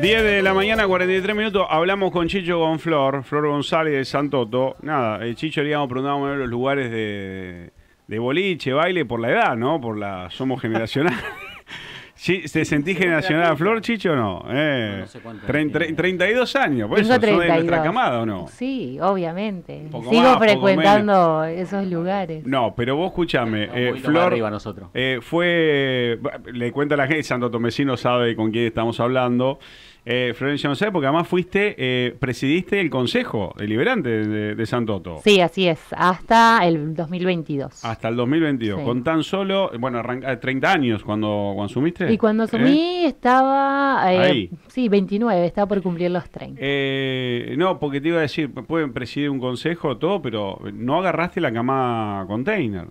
10 de la mañana, 43 minutos, hablamos con Chicho Gonflor, Flor, González de Santoto. Nada, el eh, Chicho, digamos, preguntábamos los lugares de, de boliche, baile, por la edad, ¿no? Por la... Somos generacionales. ¿Sí, ¿Te sentís generacional flor, Chicho, o no? Eh, no, 32 años, por eso, de nuestra camada o no? Sí, obviamente. Sigo frecuentando esos lugares. No, pero vos escúchame, eh, Flor arriba nosotros. Eh, fue, le cuenta la gente, Santo Tomesino sabe con quién estamos hablando. Eh, no sé, porque además fuiste, eh, presidiste el Consejo Deliberante de, de, Santoto. Sí, así es, hasta el 2022. Hasta el 2022, con tan solo, bueno, arranca, 30 eh, años cuando, asumiste. Y cuando asumí ¿Eh? estaba, sí, 29, estaba por cumplir los 30. no, porque te iba a decir, pueden presidir un consejo, todo, pero no agarraste la cama container.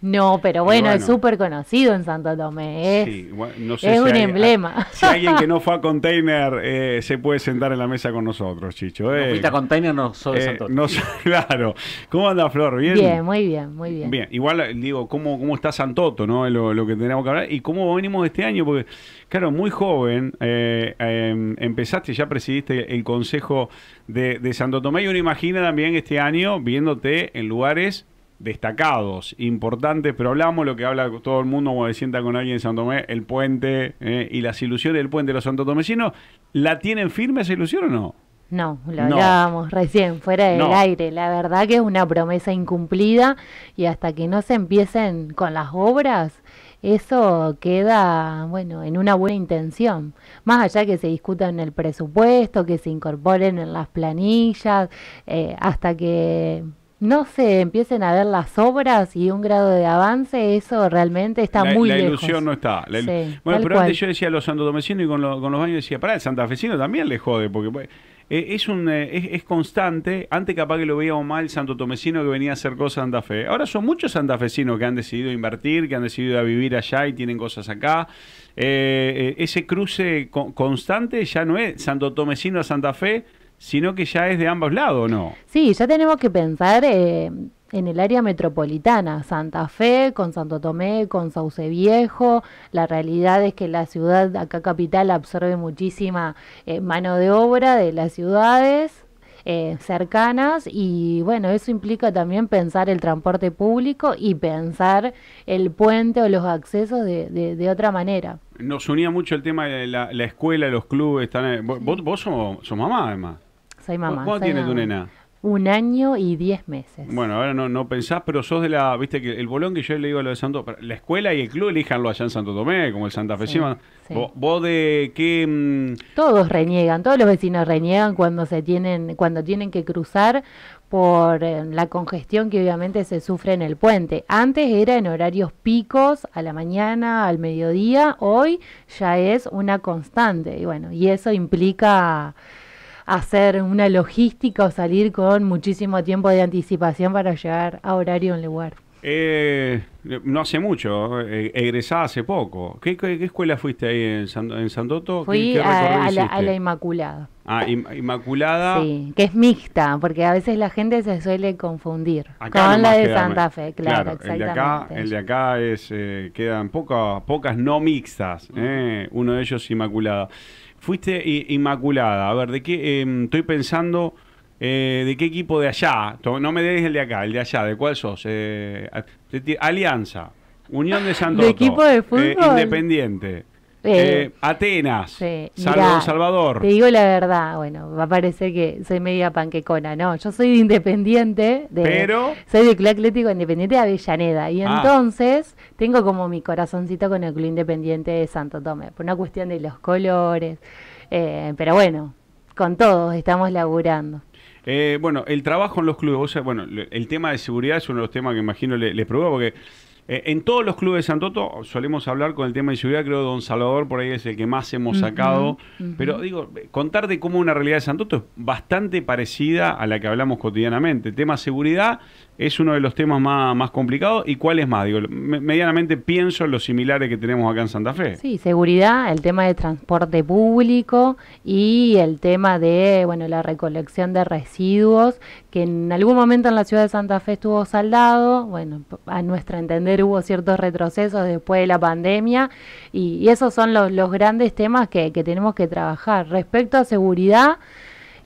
No, pero bueno, es súper conocido en Santo Tomé. Es, no sé es un emblema. Ah, si alguien que no fue a Container eh, se puede sentar en la mesa con nosotros, Chicho. Eh. No Container, no soy eh, Santo Tomé. claro. ¿Cómo anda, Flor? ¿Bien? Bien, muy bien, muy bien. Bien, igual eh, digo, ¿cómo, cómo está Santoto? ¿no? Lo, que tenemos que hablar. ¿Y cómo venimos este año? Porque, claro, muy joven, em, empezaste, ya presidiste el Consejo de, de Santo Tomé y uno imagina también este año viéndote en lugares destacados, importantes, pero hablamos lo que habla todo el mundo como se sienta con alguien en Santo Tomé, el puente eh, y las ilusiones del puente de los santotomecinos. ¿La tienen firme esa ilusión o no? No, lo hablábamos recién, fuera del aire. La verdad que es una promesa incumplida y hasta que no se empiecen con las obras, eso queda, bueno, en una buena intención. Más allá que se discuta en el presupuesto, que se incorporen en las planillas, eh, hasta que no se empiecen a ver las obras y un grado de avance, eso realmente está muy lejos. La ilusión no está. bueno, pero antes yo decía a los santodomecinos y con, los baños decía, pará, el santafesino también le jode, porque pues, eh, es un eh, es, constante. Antes capaz que lo veíamos mal santo tomesino que venía a hacer cosas a Santa Fe. Ahora son muchos santafesinos que han decidido invertir, que han decidido a vivir allá y tienen cosas acá. Eh, ese cruce constante ya no es santo a Santa Fe, sino que ya es de ambos lados, no? Sí, ya tenemos que pensar eh, en el área metropolitana, Santa Fe, con Santo Tomé, con Sauce Viejo. La realidad es que la ciudad, acá capital, absorbe muchísima eh, mano de obra de las ciudades. Eh, cercanas y bueno, eso implica también pensar el transporte público y pensar el puente o los accesos de, de, otra manera. Nos unía mucho el tema de la, escuela, los clubes. vos, sos mamá además. ¿Cómo tiene tu nena? Un año y diez meses. Bueno, ahora no, pensás, pero sos de la, viste que el bolón que yo le digo a lo de Santo, la escuela y el club elijanlo allá en Santo Tomé, como el Santa Fe. ¿Vos, de qué? Mm, todos reniegan, todos los vecinos reniegan cuando se tienen, cuando tienen que cruzar por eh, la congestión que obviamente se sufre en el puente. Antes era en horarios picos, a la mañana, al mediodía, hoy ya es una constante. Y bueno, y eso implica hacer una logística o salir con muchísimo tiempo de anticipación para llegar a horario en lugar? Eh, no hace mucho, eh, egresaba hace poco. ¿Qué, escuela fuiste ahí en, San, Fui a, la, Inmaculada. Ah, Inmaculada. Sí, que es mixta, porque a veces la gente se suele confundir acá con la de Santa Fe, claro, exactamente. El de acá, el de acá es, eh, quedan pocas, pocas no mixtas, uno de ellos Inmaculada fuiste inmaculada. A ver, ¿de qué em, estoy pensando? Eh, ¿De qué equipo de allá? No me des el de acá, el de allá. ¿De cuál sos? Eh, Alianza, Unión de Santo. ¿De equipo de eh, fútbol? Independiente. Eh, eh, Atenas, sí. Salvador. Te digo la verdad, bueno, va a parecer que soy media panquecona, no, yo soy de independiente, de, pero soy del Club Atlético Independiente de Avellaneda y ah. entonces tengo como mi corazoncito con el Club Independiente de Santo Tomé, por una cuestión de los colores, eh, pero bueno, con todos estamos laburando. bueno, el trabajo en los clubes, o sea, bueno, el tema de seguridad es uno de los temas que imagino le, les preocupa porque eh, en todos los clubes de Santoto solemos hablar con el tema de seguridad, creo que Don Salvador por ahí es el que más hemos sacado, pero digo, eh, contar de cómo una realidad de Santoto es bastante parecida a la que hablamos cotidianamente. Tema seguridad, es uno de los temas más, complicados. ¿Y cuál es más? Digo, medianamente pienso en los similares que tenemos acá en Santa Fe. Sí, seguridad, el tema de transporte público y el tema de bueno la recolección de residuos, que en algún momento en la ciudad de Santa Fe estuvo saldado. Bueno, a nuestro entender hubo ciertos retrocesos después de la pandemia y, esos son los, los grandes temas que, que tenemos que trabajar. Respecto a seguridad,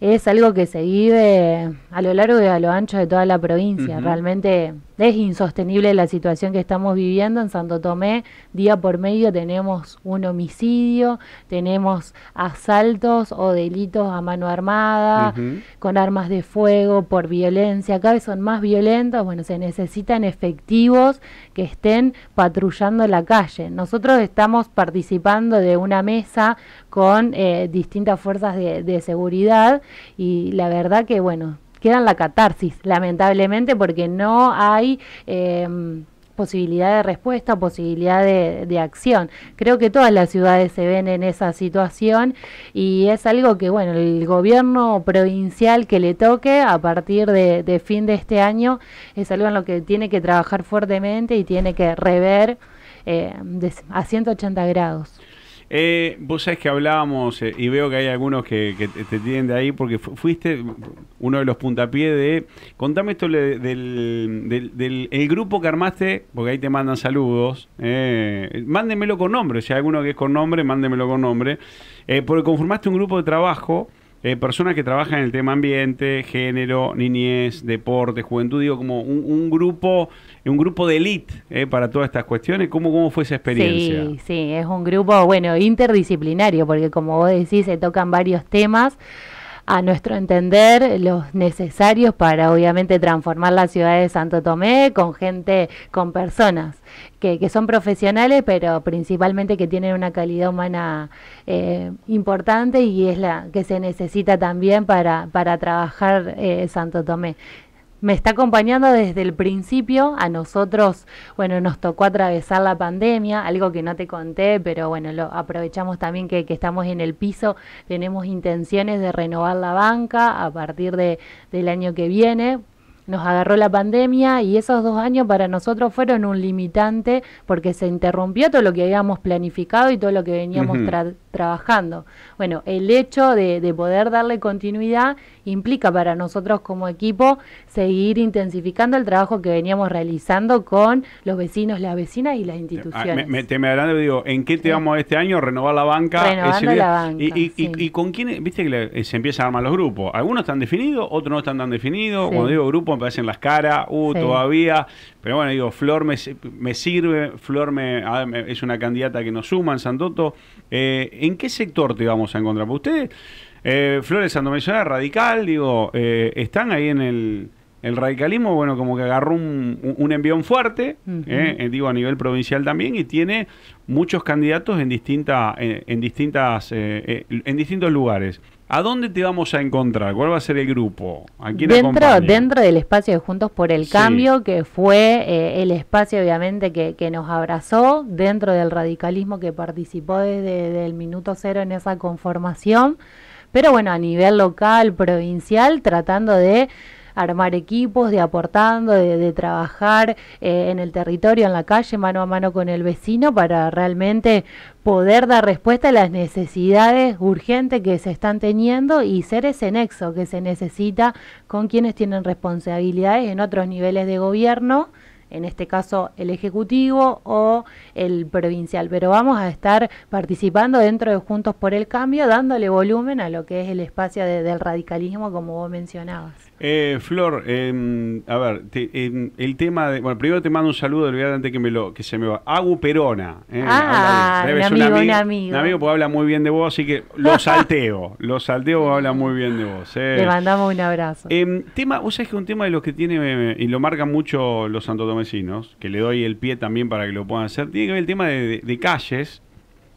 es algo que se vive a lo largo y a lo ancho de toda la provincia. Realmente es insostenible la situación que estamos viviendo en Santo Tomé. Día por medio tenemos un homicidio, tenemos asaltos o delitos a mano armada, con armas de fuego, por violencia. Cada vez son más violentos. Bueno, se necesitan efectivos que estén patrullando la calle. Nosotros estamos participando de una mesa con eh, distintas fuerzas de seguridad y la verdad que, bueno, queda la catarsis, lamentablemente, porque no hay em, posibilidad de respuesta, posibilidad de, acción. Creo que todas las ciudades se ven en esa situación y es algo que, bueno, el gobierno provincial que le toque a partir de, fin de este año es algo en lo que tiene que trabajar fuertemente y tiene que rever em, a 180 grados. Eh, vos sabés que hablábamos, eh, y veo que hay algunos que, te, tienen de ahí, porque fuiste uno de los puntapiés de... Contame esto del, del, grupo que armaste, porque ahí te mandan saludos. Eh, mándemelo con nombre, si hay alguno que es con nombre, mándemelo con nombre. Eh, porque conformaste un grupo de trabajo eh, personas que trabajan en el tema ambiente, género, niñez, deporte, juventud, digo, como un, grupo un grupo de elite eh, para todas estas cuestiones. ¿Cómo, ¿Cómo fue esa experiencia? Sí, sí, es un grupo, bueno, interdisciplinario, porque como vos decís, se tocan varios temas a nuestro entender, los necesarios para obviamente transformar la ciudad de Santo Tomé con gente, con personas que, que son profesionales, pero principalmente que tienen una calidad humana eh, importante y es la que se necesita también para, para trabajar eh, Santo Tomé me está acompañando desde el principio. A nosotros, bueno, nos tocó atravesar la pandemia, algo que no te conté, pero bueno, lo aprovechamos también que, estamos en el piso. Tenemos intenciones de renovar la banca a partir de, del año que viene. Nos agarró la pandemia y esos dos años para nosotros fueron un limitante porque se interrumpió todo lo que habíamos planificado y todo lo que veníamos tratando trabajando. Bueno, el hecho de, poder darle continuidad implica para nosotros como equipo seguir intensificando el trabajo que veníamos realizando con los vecinos, las vecinas y las ah, instituciones. te me digo, ¿en qué te vamos este año? Renovar la banca. Y, con quién, viste que eh, se empiezan a armar los grupos. Algunos están definidos, otros no están tan definidos. Cuando digo grupo me parecen las caras, uh, todavía. Pero bueno, digo, Flor me, me sirve, Flor ah, es una candidata que nos suma en Santoto. Eh, ¿En qué sector te vamos a encontrar? Porque ustedes, eh, Flores Sandomellona, radical, digo, eh, están ahí en el, radicalismo, bueno, como que agarró un, envión fuerte, eh, digo, a nivel provincial también, y tiene muchos candidatos en, distinta, en, distintas, en distintos lugares. ¿A dónde te vamos a encontrar? ¿Cuál va a ser el grupo? ¿A dentro, dentro del espacio de Juntos por el Cambio, que fue eh, el espacio obviamente que, que, nos abrazó, dentro del radicalismo que participó desde el minuto cero en esa conformación, pero bueno, a nivel local, provincial, tratando de armar equipos, de aportando, de, trabajar eh, en el territorio, en la calle, mano a mano con el vecino para realmente poder dar respuesta a las necesidades urgentes que se están teniendo y ser ese nexo que se necesita con quienes tienen responsabilidades en otros niveles de gobierno en este caso el Ejecutivo o el provincial, pero vamos a estar participando dentro de Juntos por el Cambio, dándole volumen a lo que es el espacio del radicalismo, como vos mencionabas. Eh, Flor, em, a ver, em, el tema de. Bueno, primero te mando un saludo, olvídate antes que me lo que se me va. Agu Perona. Eh, ah, un, amigo, un amigo, porque habla muy bien de vos, así que lo salteo. lo salteo habla muy bien de vos. Eh. Le mandamos un abrazo. Em, tema, vos sabés que un tema de los que tiene, y lo marcan mucho los santotomecinos, que le doy el pie también para que lo puedan hacer, tiene que ver el tema de, calles.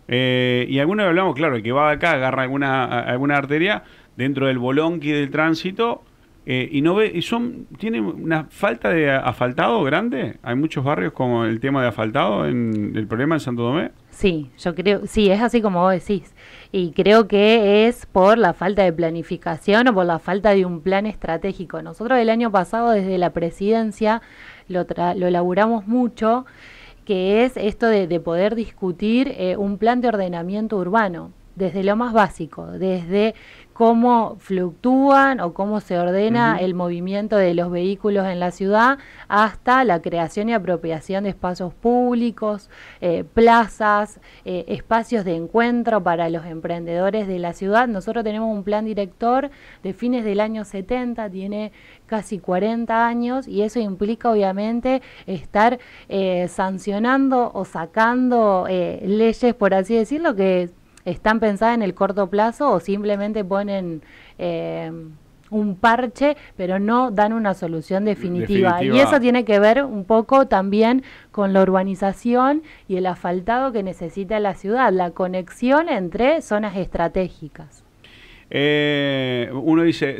y algunos hablamos, claro, el que va acá agarra alguna, alguna arteria dentro del bolonqui del tránsito eh, y no ve, y son, tiene una falta de asfaltado grande. Hay muchos barrios como el tema de asfaltado en el problema en Santo Domé? Sí, yo creo, sí, es así como vos decís. Y creo que es por la falta de planificación o por la falta de un plan estratégico. Nosotros el año pasado desde la presidencia lo, lo elaboramos mucho, que es esto de, poder discutir eh, un plan de ordenamiento urbano, desde lo más básico, desde cómo fluctúan o cómo se ordena el movimiento de los vehículos en la ciudad hasta la creación y apropiación de espacios públicos, eh, plazas, eh, espacios de encuentro para los emprendedores de la ciudad. Nosotros tenemos un plan director de fines del año 70, tiene casi 40 años y eso implica obviamente estar eh, sancionando o sacando leyes, por así decirlo, que ¿Están pensadas en el corto plazo o simplemente ponen eh, un parche, pero no dan una solución definitiva. Y eso tiene que ver un poco también con la urbanización y el asfaltado que necesita la ciudad, la conexión entre zonas estratégicas. Eh, uno dice,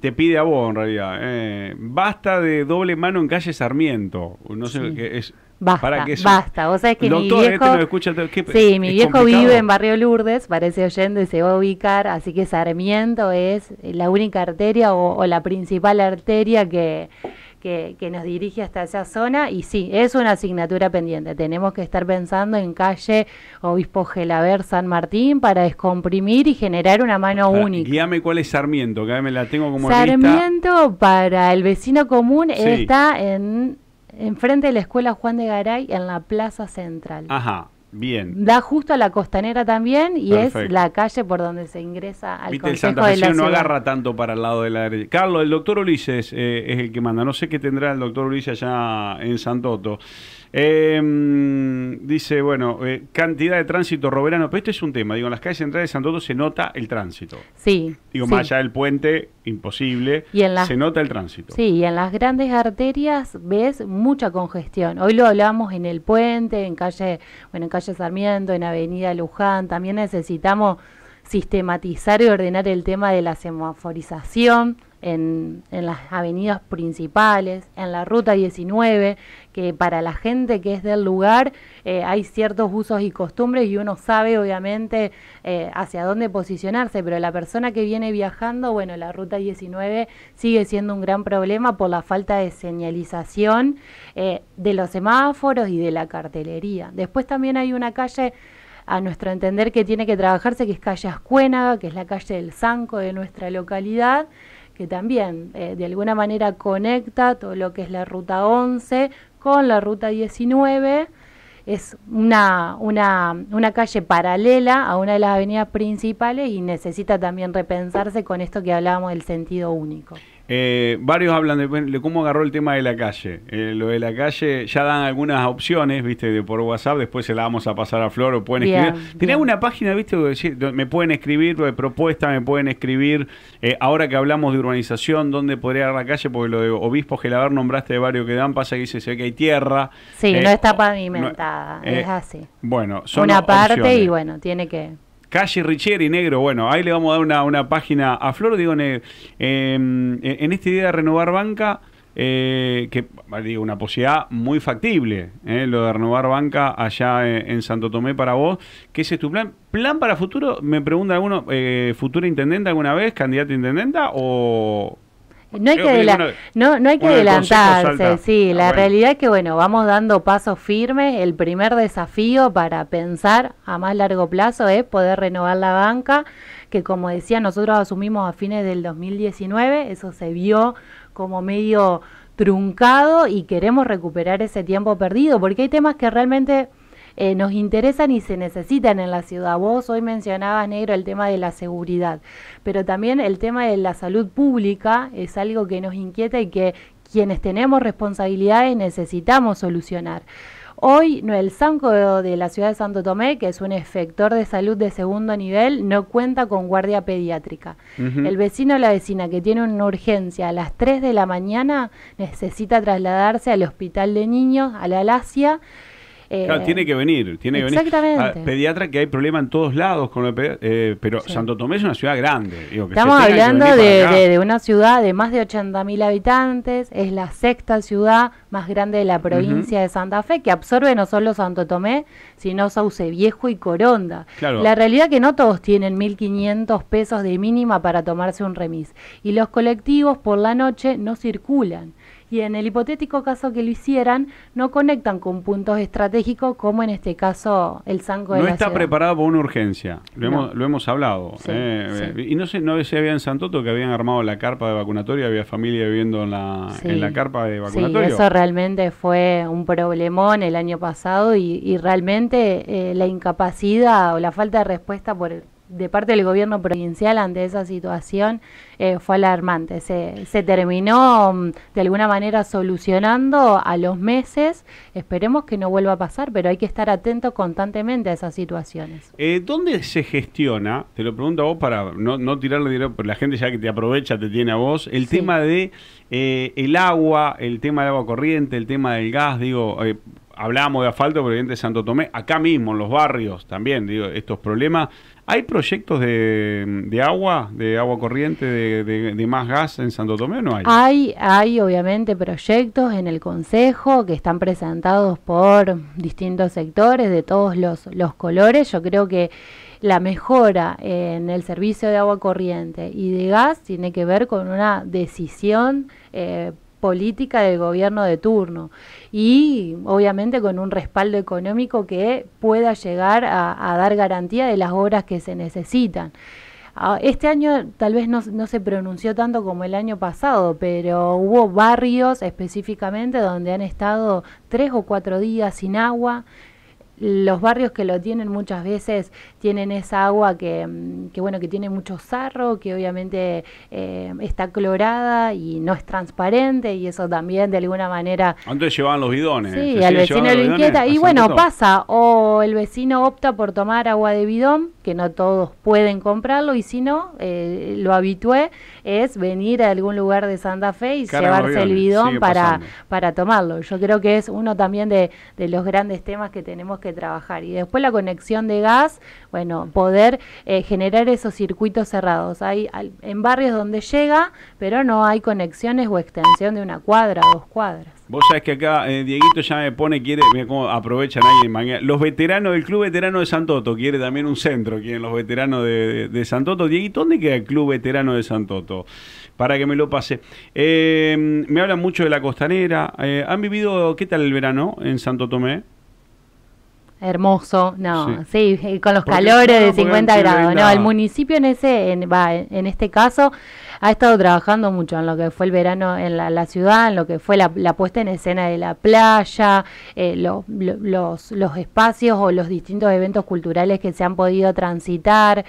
te pide a vos en realidad, eh, basta de doble mano en calle Sarmiento. No sé, qué es Basta, basta. Vos sabés que mi este viejo... sí, mi viejo vive en Barrio Lourdes, parece oyendo y se va a ubicar, así que Sarmiento es la única arteria o, la principal arteria que, que, nos dirige hasta esa zona y sí, es una asignatura pendiente. Tenemos que estar pensando en calle Obispo Gelaber San Martín para descomprimir y generar una mano única. Guíame cuál es Sarmiento, que a me la tengo como Sarmiento para el vecino común está en enfrente de la escuela Juan de Garay, en la Plaza Central. Ajá. Bien. Da justo a la costanera también y es la calle por donde se ingresa al Viste, el Santa Fe no agarra tanto para el lado de la derecha. Carlos, el doctor Ulises eh, es el que manda. No sé qué tendrá el doctor Ulises allá en Santoto. Eh, dice, bueno, eh, cantidad de tránsito roberano, pero esto es un tema. Digo, en las calles centrales de Santoto se nota el tránsito. Sí. Digo, más allá del puente, imposible, y en se nota el tránsito. Sí, y en las grandes arterias ves mucha congestión. Hoy lo hablamos en el puente, en calle, bueno, en calle Sarmiento, en Avenida Luján, también necesitamos sistematizar y ordenar el tema de la semaforización en, las avenidas principales, en la ruta 19, que para la gente que es del lugar eh, hay ciertos usos y costumbres y uno sabe obviamente eh, hacia dónde posicionarse, pero la persona que viene viajando, bueno, la ruta 19 sigue siendo un gran problema por la falta de señalización eh, de los semáforos y de la cartelería. Después también hay una calle a nuestro entender que tiene que trabajarse, que es calle Ascuénaga, que es la calle del Zanco de nuestra localidad, que también eh, de alguna manera conecta todo lo que es la ruta 11 con la ruta 19. Es una, una, una calle paralela a una de las avenidas principales y necesita también repensarse con esto que hablábamos del sentido único. Eh, varios hablan de, cómo agarró el tema de la calle. Eh, lo de la calle ya dan algunas opciones, viste, de, por WhatsApp. Después se la vamos a pasar a Flor o pueden escribir. Tenía una página, viste, donde me pueden escribir de propuesta, me pueden escribir. Eh, ahora que hablamos de urbanización, ¿dónde podría dar la calle? Porque lo de Obispo Gelaber nombraste de varios que dan. Pasa que dice, se que hay tierra. Sí, no está pavimentada, es así. Bueno, son Una parte y bueno, tiene que. Calle Richeri, negro. Bueno, ahí le vamos a dar una, página a Flor. Digo, em, en, esta idea de renovar banca, eh, que digo, una posibilidad muy factible, eh, lo de renovar banca allá eh, en, Santo Tomé para vos. ¿Qué es tu plan? ¿Plan para futuro? Me pregunta alguno, eh, ¿futura intendente alguna vez, candidata a intendenta o...? No hay que, no, hay adelantarse, sí, ah, la realidad es que bueno, vamos dando pasos firmes, el primer desafío para pensar a más largo plazo es poder renovar la banca, que como decía, nosotros asumimos a fines del 2019, eso se vio como medio truncado y queremos recuperar ese tiempo perdido, porque hay temas que realmente eh, nos interesan y se necesitan en la ciudad. Vos hoy mencionabas, Negro, el tema de la seguridad, pero también el tema de la salud pública es algo que nos inquieta y que quienes tenemos responsabilidades necesitamos solucionar. Hoy el Sanco de la ciudad de Santo Tomé, que es un efector de salud de segundo nivel, no cuenta con guardia pediátrica. El vecino o la vecina que tiene una urgencia a las 3 de la mañana necesita trasladarse al hospital de niños, a la Alasia. Eh, tiene que venir, tiene que venir. Exactamente. Ah, pediatra que hay problema en todos lados, con el eh, pero Santo Tomé es una ciudad grande. Estamos hablando de, una ciudad de más de 80.000 habitantes, es la sexta ciudad más grande de la provincia de Santa Fe, que absorbe no solo Santo Tomé, sino Sauce Viejo y Coronda. La realidad es que no todos tienen 1.500 pesos de mínima para tomarse un remis. Y los colectivos por la noche no circulan y en el hipotético caso que lo hicieran, no conectan con puntos estratégicos como en este caso el Sanco de no está preparado por una urgencia, lo, hemos, lo hemos hablado. Eh, eh, y no sé, no se había en Santoto que habían armado la carpa de vacunatoria, había familia viviendo en la, carpa de vacunatoria. eso realmente fue un problemón el año pasado y, realmente eh, la incapacidad o la falta de respuesta por, de parte del gobierno provincial ante esa situación eh, fue alarmante. Se, terminó mm, de alguna manera solucionando a los meses. Esperemos que no vuelva a pasar, pero hay que estar atento constantemente a esas situaciones. Eh, ¿Dónde se gestiona? Te lo pregunto a vos para no, tirarle dinero, pero la gente ya que te aprovecha te tiene a vos. El tema de eh, el agua, el tema del agua corriente, el tema del gas, digo hablamos de asfalto, pero Santo Tomé, acá mismo, en los barrios también, digo, estos problemas, ¿Hay proyectos de, agua, de agua corriente, de, más gas en Santo Tomé no hay? Hay, hay obviamente proyectos en el Consejo que están presentados por distintos sectores de todos los, colores. Yo creo que la mejora en el servicio de agua corriente y de gas tiene que ver con una decisión eh, política del gobierno de turno y obviamente con un respaldo económico que pueda llegar a, dar garantía de las obras que se necesitan. Ah, este año tal vez no, se pronunció tanto como el año pasado, pero hubo barrios específicamente donde han estado tres o cuatro días sin agua, los barrios que lo tienen muchas veces tienen esa agua que, mm, bueno, que tiene mucho sarro, que obviamente eh, está clorada y no es transparente y eso también de alguna manera... Antes llevaban los bidones. Sí, al vecino le inquieta. Y bueno, pasa, o el vecino opta por tomar agua de bidón que no todos pueden comprarlo y si no, eh, lo habitué es venir a algún lugar de Santa Fe y llevarse el bidón para, para tomarlo. Yo creo que es uno también de, de los grandes temas que tenemos que trabajar. Y después la conexión de gas, bueno, poder eh, generar esos circuitos cerrados. Hay en barrios donde llega, pero no hay conexiones o extensión de una cuadra o dos cuadras. Vos sabés que acá eh, Dieguito ya me pone, quiere, mira cómo aprovechan Los veteranos del Club Veterano de Santoto, quiere también un centro, quieren los veteranos de, de, de Santoto. Dieguito, ¿dónde queda el Club Veterano de Santoto? Para que me lo pase. Eh, me hablan mucho de la costanera. ¿Han vivido, qué tal el verano en Santo Tomé? Hermoso, no, sí, con los calores de 50 grados. No, el municipio en ese, en, va, en este caso, ha estado trabajando mucho en lo que fue el verano en la, ciudad, en lo que fue la, puesta en escena de la playa, eh, los, espacios o los distintos eventos culturales que se han podido transitar.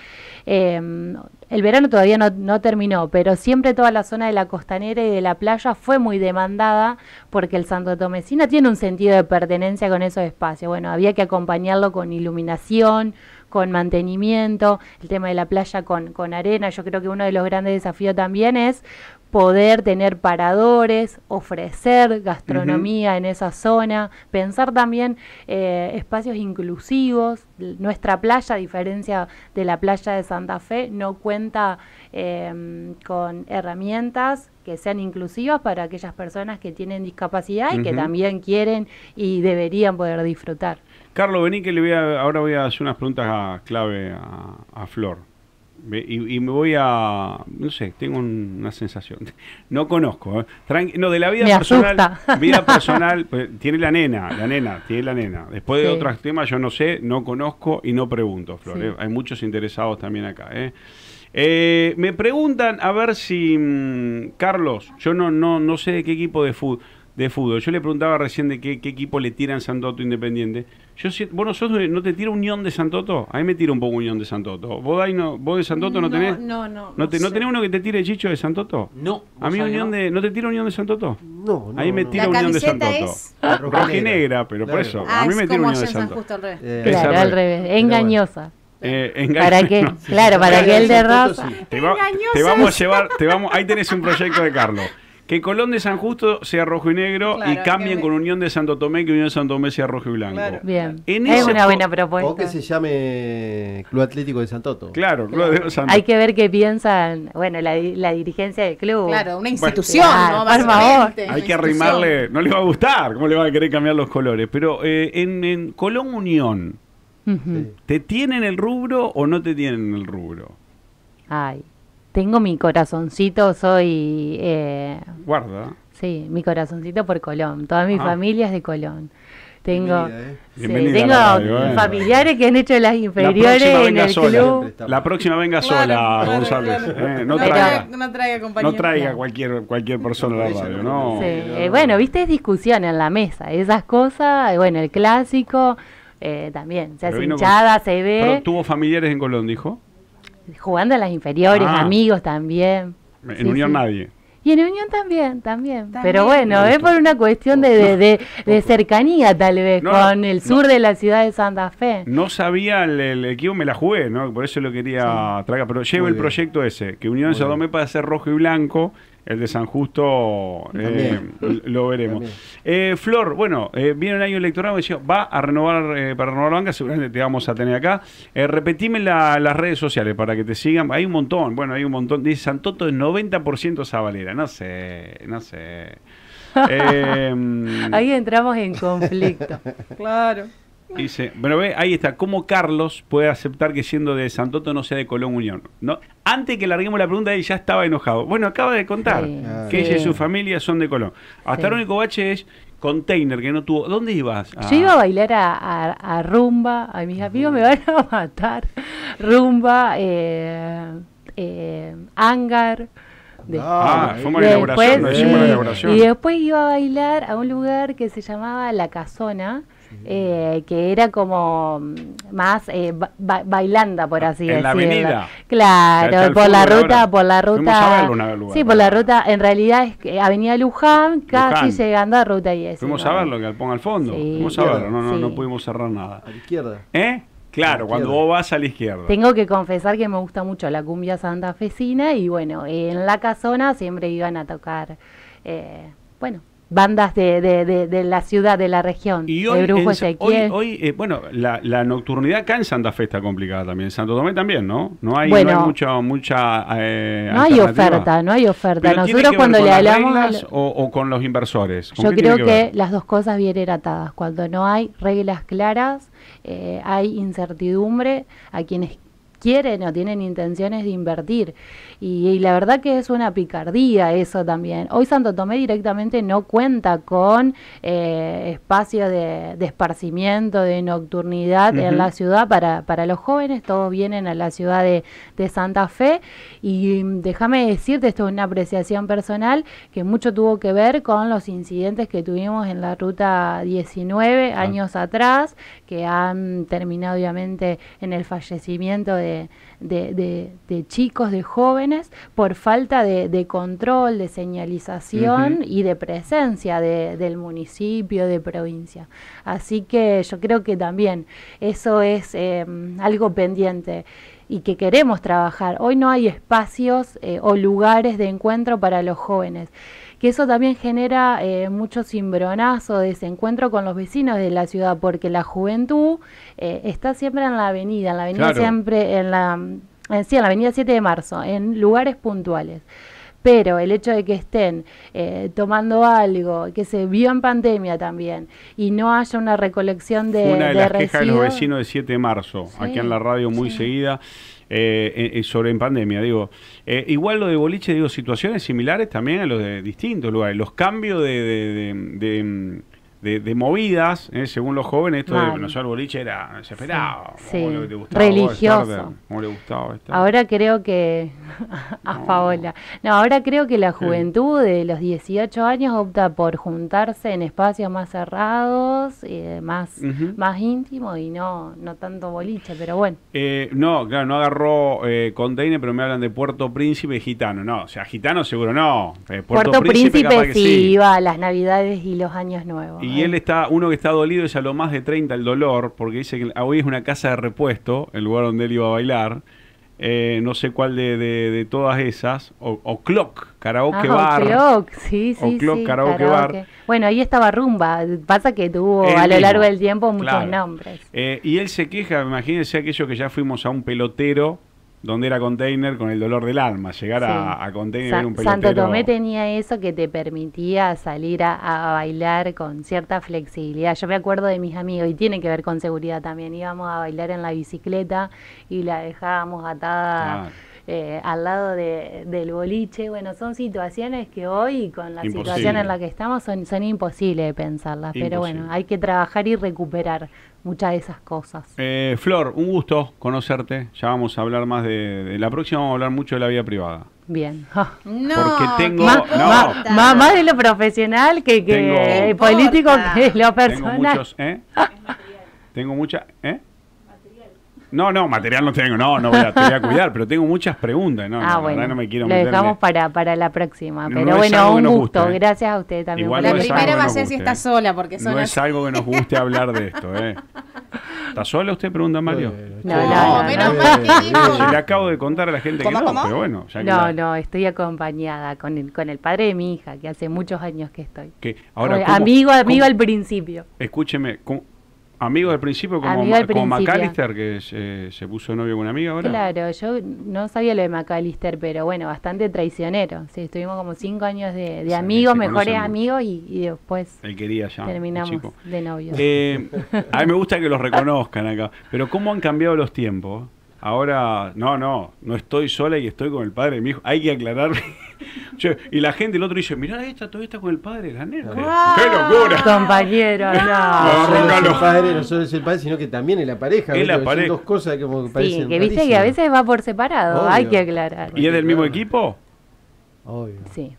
Em, el verano todavía no, no, terminó, pero siempre toda la zona de la costanera y de la playa fue muy demandada porque el Santo Tomesina tiene un sentido de pertenencia con esos espacios. Bueno, había que acompañarlo con iluminación, con mantenimiento, el tema de la playa con, con arena. Yo creo que uno de los grandes desafíos también es poder tener paradores, ofrecer gastronomía en esa zona, pensar también eh, espacios inclusivos. Nuestra playa, a diferencia de la playa de Santa Fe, no cuenta em, con herramientas que sean inclusivas para aquellas personas que tienen discapacidad y que también quieren y deberían poder disfrutar. Carlos, vení que le voy a, ahora voy a hacer unas preguntas clave a, Flor. Y, me voy a, no sé, tengo una sensación. No conozco. ¿eh? no, de la vida personal. Vida personal, pues, tiene la nena, la nena, tiene la nena. Después de otros temas yo no sé, no conozco y no pregunto, Flor. ¿eh? Hay muchos interesados también acá. ¿eh? me preguntan a ver si mm, Carlos, yo no, no, no sé de qué equipo de fútbol, de fútbol. Yo le preguntaba recién de qué, equipo le tiran Sandoto Independiente. Yo vos no, no te tira Unión de Santoto. A mí me tira un poco Unión de Santoto. ¿Vos, ahí no, vos de Santoto no, tenés? No, no. ¿No, no tenés uno que te tire el Chicho de Santoto? No. ¿A mí Unión de. ¿No te tira Unión de Santoto? No, no. Ahí me tira Unión de Santoto. Roja negra, pero por eso. a ah, mí me tira Unión de Santoto. Claro, al revés. Eh, engañosa. Eh, ¿Para qué? Claro, para que él de rosa te, vamos a llevar, te vamos, ahí tenés un proyecto de Carlos que Colón de San Justo sea rojo y negro y cambien con Unión de Santo Tomé que Unión de Santo Tomé sea rojo y blanco. es una buena propuesta. O que se llame Club Atlético de Santoto. Claro, Club de Hay que ver qué piensan, bueno, la, dirigencia del club. Claro, una institución, ¿no? Hay que arrimarle, no le va a gustar, cómo le va a querer cambiar los colores, pero eh, en, Colón Unión, ¿te tienen el rubro o no te tienen el rubro? Ay. Tengo mi corazoncito, soy... Eh, Guarda. Sí, mi corazoncito por Colón. Toda mi ah. familia es de Colón. Tengo, eh. tengo eh. familiares que han hecho las inferiores la en el club. La próxima venga sola, González. no, traiga, no, no traiga cualquier, cualquier persona a la ¿no? bueno, viste, es discusión en la mesa. Esas cosas, bueno, el clásico también. Se hace hinchada, se ve. ¿Pero tuvo familiares en Colón, dijo? jugando a las inferiores, ah. amigos también. En Unión nadie. Y en Unión también, también. Pero bueno, es por una cuestión de, cercanía tal vez con el sur de la ciudad de Santa Fe. No sabía el, equipo, me la jugué, ¿no? Por eso lo quería tragar. Pero llevo el proyecto ese, que Unión se adome para hacer rojo y blanco el de San Justo eh, lo veremos. Eh, Flor, bueno, eh, viene un año electoral, me dijo va a renovar, eh, para renovar banca, seguramente te vamos a tener acá. Eh, repetime las redes sociales para que te sigan. Hay un montón, bueno, hay un montón. Dice Santoto es 90% Zavalera. no sé, no sé. Em, Ahí entramos en conflicto. claro. Dice, bueno, ve, ahí está, ¿cómo Carlos puede aceptar que siendo de Santoto no sea de Colón Unión? ¿No? Antes que larguemos la pregunta, él ya estaba enojado. Bueno, acaba de contar ah. que ella y su familia son de Colón. Hasta el único bache es container que no tuvo. ¿Dónde ibas? Yo ah. iba a bailar a, rumba, a mis amigos me van a matar. Rumba, eh, eh hangar. ah, ah fue Y después iba a bailar a un lugar que se llamaba La Casona, eh, que era como mm, más eh, bailanda, por ah, así decirlo. la avenida. Claro, por la, ruta, por la ruta, Sí, por la ruta, en realidad es Avenida Luján, casi llegando a Ruta 10. Fuimos a verlo, que al al fondo. no, no, no pudimos cerrar nada. A la izquierda. ¿Eh? Claro, cuando vos vas a la izquierda. Tengo que confesar que me gusta mucho la cumbia santafesina y bueno, en la casona siempre iban a tocar, eh, bueno, bandas de, de, la ciudad, de la región. Y hoy, hoy, eh, bueno, la, nocturnidad acá en Santa Fe está complicada también, en Santo Tomé también, ¿no? No hay, mucha... mucha eh, no hay oferta, no hay oferta. Nosotros cuando le hablamos... o, o, con los inversores? Yo creo que, las dos cosas vienen atadas. Cuando no hay reglas claras, eh, hay incertidumbre a quienes quieren o tienen intenciones de invertir. Y, la verdad que es una picardía eso también. Hoy Santo Tomé directamente no cuenta con eh, espacio de, esparcimiento, de nocturnidad en la ciudad para, para los jóvenes. Todos vienen a la ciudad de, Santa Fe. Y déjame decirte, esto es una apreciación personal, que mucho tuvo que ver con los incidentes que tuvimos en la ruta 19 ah. años atrás, que han terminado obviamente en el fallecimiento de de, chicos, de jóvenes, por falta de, control, de señalización y de presencia del municipio, de provincia. Así que yo creo que también eso es em, algo pendiente y que queremos trabajar. Hoy no hay espacios eh, o lugares de encuentro para los jóvenes que eso también genera eh, mucho cimbronazo, desencuentro con los vecinos de la ciudad, porque la juventud eh, está siempre en la avenida, en la avenida siempre, en la, eh, la avenida 7 de marzo, en lugares puntuales pero el hecho de que estén tomando algo que se vio en pandemia también y no haya una recolección de una de, las de los vecinos de 7 de marzo aquí en la radio muy seguida eh, eh, sobre en pandemia, digo. Eh, igual lo de boliche, digo, situaciones similares también a los de distintos lugares. Los cambios de de, movidas, ¿eh? según los jóvenes, esto de no ser Boliche era desesperado. Sí, religioso. ¿Cómo le gustaba ahora creo que. a no. No, ahora creo que la juventud de los 18 años opta por juntarse en espacios más cerrados, y eh, más, más íntimos y no, no tanto boliche, pero bueno. Eh, no, claro, no agarró container, pero me hablan de Puerto Príncipe y Gitano. No, o sea, Gitano seguro no. Puerto, Príncipe, sí, va, las Navidades y los Años Nuevos y él está, uno que está dolido, es a lo más de 30 el dolor, porque dice que hoy es una casa de repuesto, el lugar donde él iba a bailar. Eh, no sé cuál de, todas esas, o, Clock, Karaoke Bar. Clock, sí, sí. O Clock, Bar. Bueno, ahí estaba Rumba, pasa que tuvo a lo largo del tiempo muchos nombres. Eh, y él se queja, imagínense aquello que ya fuimos a un pelotero donde era container con el dolor del alma, llegar a, container un pelotero. Santo Tomé tenía eso que te permitía salir a, bailar con cierta flexibilidad. Yo me acuerdo de mis amigos, y tiene que ver con seguridad también, íbamos a bailar en la bicicleta y la dejábamos atada. Eh, al lado del boliche. Bueno, son situaciones que hoy, con la situación en la que estamos, son, son imposibles de pensarlas. Pero bueno, hay que trabajar y recuperar muchas de esas cosas. Eh, Flor, un gusto conocerte. Ya vamos a hablar más de, La próxima vamos a hablar mucho de la vida privada. Bien. No, Porque tengo... Más, de lo profesional que, que político que lo personal. ¿eh? Tengo muchos... ¿eh? tengo muchas, ¿eh? No, no, material no tengo, no, no voy a, te voy a cuidar, pero tengo muchas preguntas, ¿no? Ah, bueno, me dejamos para, la próxima, pero bueno, un gusto, ¿eh? gracias a usted también. la primera va a ser si está sola, porque No es algo que nos guste hablar de esto, ¿eh? ¿Está sola usted? Pregunta Mario. No, no, menos mal que Le acabo de contar a la gente que no, pero bueno. no, no, estoy acompañada con el, padre de mi hija, que hace muchos años que estoy. Ahora, amigo, amigo al principio. Escúcheme, ¿cómo, Amigo del principio, como, Macalister que eh, se, puso novio con una amiga ahora. Claro, yo no sabía lo de McAllister, pero bueno, bastante traicionero. Sí, estuvimos como cinco años de, amigos, mejores amigos, y, después quería terminamos de novios. Eh, a mí me gusta que los reconozcan acá, pero ¿cómo han cambiado los tiempos? ahora, no, no, no estoy sola y estoy con el padre de mi hijo. Hay que aclarar y la gente, el otro dice, mirá, esta todavía está con el padre la nena. ¡Qué locura! Compañero, no. No, no, padre, no solo es el padre, sino que también es la pareja. Es la pareja. dos cosas que como parecen Sí, que viste que a veces va por separado, hay que aclarar. ¿Y es del mismo equipo? Obvio. Sí,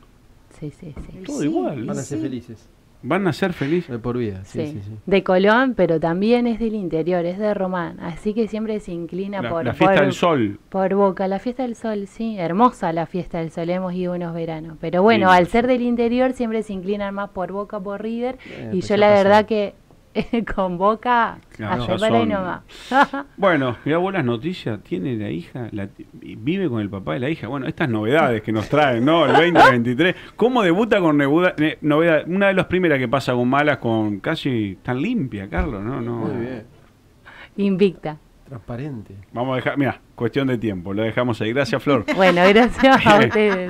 sí, sí. sí. Todo igual. Van a ser felices. Van a ser felices. De por vida, sí, sí. Sí, De Colón, pero también es del interior, es de Román. Así que siempre se inclina por. La fiesta del sol. Por boca, la fiesta del sol, sí. Hermosa la fiesta del sol, hemos ido unos veranos. Pero bueno, al ser del interior, siempre se inclinan más por boca, por River. Eh, y pues yo la verdad que Convoca claro, a son... nomás. bueno, mira buenas noticias. Tiene la hija, vive con el papá de la hija. Bueno, estas novedades que nos traen, ¿no? El 2023. ¿Cómo debuta con novedad? Una de las primeras que pasa con malas, con casi tan limpia, Carlos, ¿no? no Muy bien. Invicta. Transparente. Vamos a dejar, mira, cuestión de tiempo. Lo dejamos ahí. Gracias, Flor. bueno, gracias a eh, ustedes.